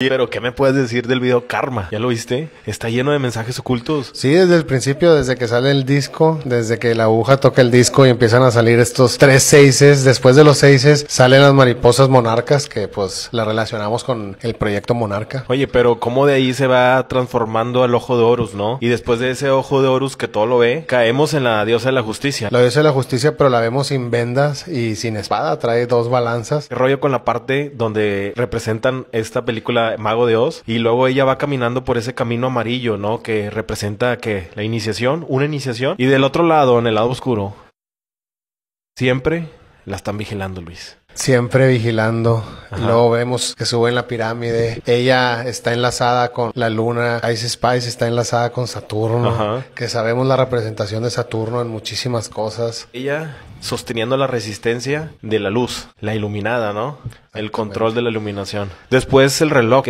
Pero, ¿qué me puedes decir del video Karma? ¿Ya lo viste? Está lleno de mensajes ocultos. Sí, desde el principio, desde que sale el disco, desde que la aguja toca el disco y empiezan a salir estos tres seises. Después de los seises, salen las mariposas monarcas, que pues la relacionamos con el proyecto Monarca. Oye, pero ¿cómo de ahí se va transformando al ojo de Horus, no? Y después de ese ojo de Horus que todo lo ve, caemos en la diosa de la justicia. La diosa de la justicia, pero la vemos sin vendas y sin espada. Trae dos balanzas. ¿Qué rollo con la parte donde representan esta película mago de Oz, y luego ella va caminando por ese camino amarillo, ¿no? Que representa que la iniciación, una iniciación, y del otro lado, en el lado oscuro, siempre la están vigilando, Luis. Siempre vigilando. Luego vemos que sube en la pirámide. Ella está enlazada con la luna. Ice Spice está enlazada con Saturno. Que sabemos la representación de Saturno en muchísimas cosas. Ella sosteniendo la resistencia de la luz, la iluminada, ¿no? El control de la iluminación. Después el reloj